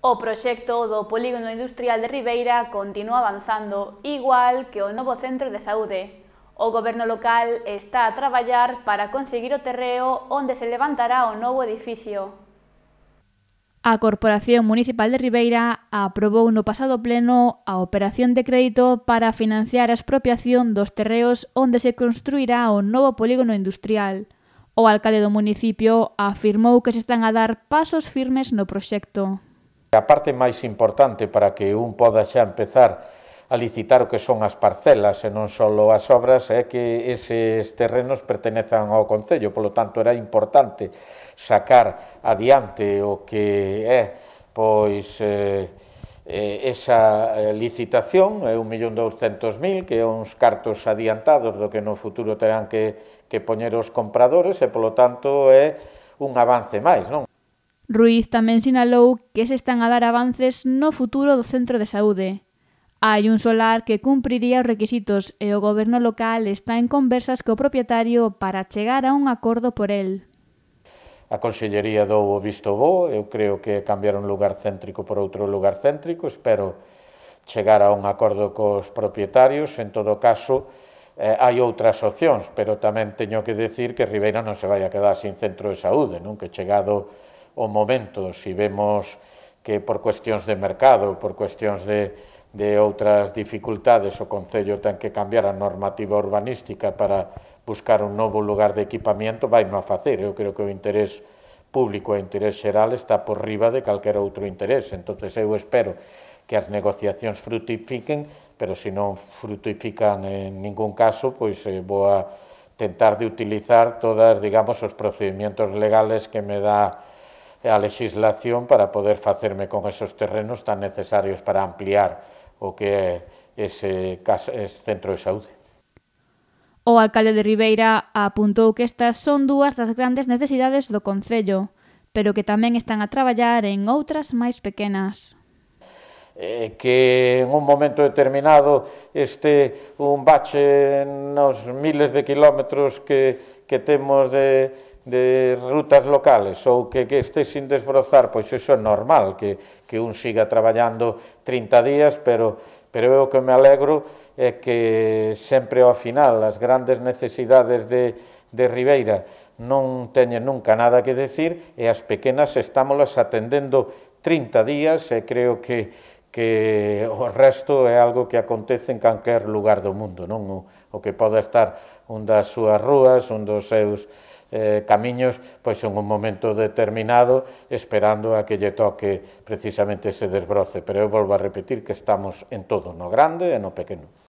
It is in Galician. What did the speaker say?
O proxecto do Polígono Industrial de Ribeira continúa avanzando, igual que o novo centro de saúde. O goberno local está a traballar para conseguir o terreo onde se levantará o novo edificio. A Corporación Municipal de Ribeira aprobou no pasado pleno a operación de crédito para financiar a expropiación dos terreos onde se construirá o novo polígono industrial. O alcalde do municipio afirmou que se están a dar pasos firmes no proxecto. A parte máis importante para que un poda xa empezar a licitar o que son as parcelas e non só as obras é que eses terrenos pertenezan ao Concello, polo tanto era importante sacar adiante o que é pois eh, eh esa eh, licitación, é eh, 1.200.000, que é uns cartos adiantados do que no futuro terán que, que poñer os compradores e, polo tanto, é un avance máis, non? Ruiz tamén sinalou que se están a dar avances no futuro do centro de saúde. Hai un solar que cumpriría os requisitos e o goberno local está en conversas co propietario para chegar a un acordo por el. A Consellería dou o visto bo, eu creo que cambiar un lugar céntrico por outro lugar céntrico, espero chegar a un acordo cos propietarios, en todo caso, eh, hai outras opcións, pero tamén teño que decir que Ribeira non se vai a quedar sin centro de saúde, non que chegado o momento, si vemos que por cuestións de mercado, por cuestións de, de outras dificultades, o Concello ten que cambiar a normativa urbanística para buscar un novo lugar de equipamiento, vai non a facer. Eu creo que o interés público e o interés xeral está por riba de calquer outro interés. entonces eu espero que as negociacións frutifiquen, pero se non frutifican en ningún caso, pois eh, vou a tentar de utilizar todas, digamos, os procedimientos legales que me dá e a legislación para poder facerme con esos terrenos tan necesarios para ampliar o que é ese, ese centro de saúde. O alcalde de Ribeira apuntou que estas son dúas das grandes necesidades do Concello, pero que tamén están a traballar en outras máis pequenas que en un momento determinado este un bache nos miles de kilómetros que, que temos de, de rutas locales ou que, que estes sin desbrozar, pois iso é normal, que, que un siga traballando 30 días, pero, pero eu que me alegro é que sempre ao final as grandes necesidades de, de Ribeira non teñen nunca nada que decir e as pequenas estámolas atendendo 30 días e creo que que o resto é algo que acontece en canquer lugar do mundo, non? O, o que pode estar un das súas rúas, un dos seus eh, camiños, pois en un momento determinado, esperando a que lle toque precisamente ese desbroce. Pero eu volvo a repetir que estamos en todo, no grande e no pequeno.